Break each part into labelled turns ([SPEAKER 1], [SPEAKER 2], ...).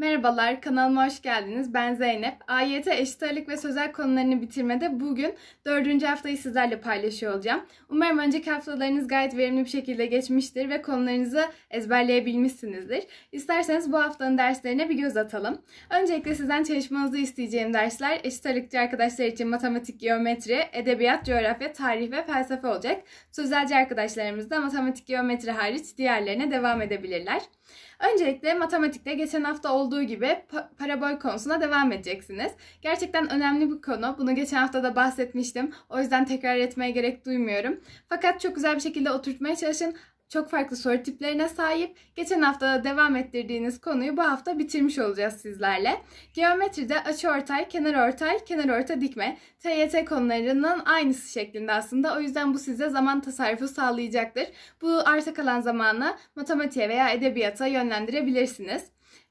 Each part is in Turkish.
[SPEAKER 1] Merhabalar, kanalıma hoş geldiniz. Ben Zeynep. AYT eşit ağırlık ve sözel konularını bitirmede bugün dördüncü haftayı sizlerle paylaşıyor olacağım. Umarım önceki haftalarınız gayet verimli bir şekilde geçmiştir ve konularınızı ezberleyebilmişsinizdir. İsterseniz bu haftanın derslerine bir göz atalım. Öncelikle sizden çalışmanızı isteyeceğim dersler eşit ağırlıkçı arkadaşlar için matematik, geometri, edebiyat, coğrafya, tarih ve felsefe olacak. Sözelci arkadaşlarımız da matematik, geometri hariç diğerlerine devam edebilirler. Öncelikle matematikte geçen hafta olduğu gibi parabol konusuna devam edeceksiniz. Gerçekten önemli bir konu. Bunu geçen hafta da bahsetmiştim. O yüzden tekrar etmeye gerek duymuyorum. Fakat çok güzel bir şekilde oturtmaya çalışın çok farklı soru tiplerine sahip. Geçen hafta da devam ettirdiğiniz konuyu bu hafta bitirmiş olacağız sizlerle. Geometride açıortay, kenarortay, kenarorta dikme TYT konularının aynısı şeklinde aslında. O yüzden bu size zaman tasarrufu sağlayacaktır. Bu arta kalan zamanla matematiğe veya edebiyata yönlendirebilirsiniz.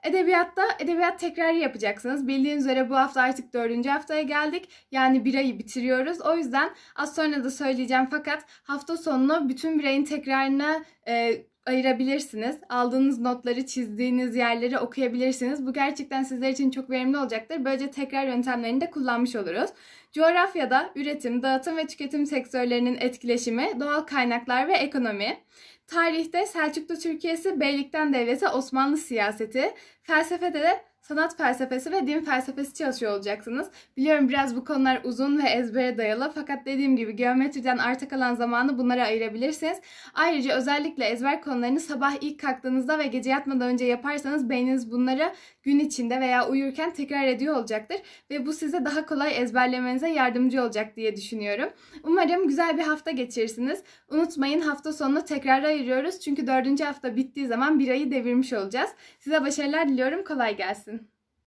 [SPEAKER 1] Edebiyatta edebiyat tekrarı yapacaksınız. Bildiğiniz üzere bu hafta artık dördüncü haftaya geldik. Yani bir ayı bitiriyoruz. O yüzden az sonra da söyleyeceğim fakat hafta sonunu bütün bir ayın tekrarını e, ayırabilirsiniz. Aldığınız notları, çizdiğiniz yerleri okuyabilirsiniz. Bu gerçekten sizler için çok verimli olacaktır. Böylece tekrar yöntemlerini de kullanmış oluruz. Coğrafyada üretim, dağıtım ve tüketim sektörlerinin etkileşimi, doğal kaynaklar ve ekonomi. Tarihte Selçuklu Türkiye'si, Beylikten Devleti, Osmanlı siyaseti. Felsefede de sanat felsefesi ve din felsefesi çalışıyor olacaksınız. Biliyorum biraz bu konular uzun ve ezbere dayalı fakat dediğim gibi geometriden arta kalan zamanı bunlara ayırabilirsiniz. Ayrıca özellikle ezber konularını sabah ilk kalktığınızda ve gece yatmadan önce yaparsanız beyniniz bunları gün içinde veya uyurken tekrar ediyor olacaktır ve bu size daha kolay ezberlemenize yardımcı olacak diye düşünüyorum. Umarım güzel bir hafta geçirirsiniz. Unutmayın hafta sonunu tekrar ayırıyoruz çünkü dördüncü hafta bittiği zaman bir ayı devirmiş olacağız. Size başarılar diliyorum. Kolay gelsin.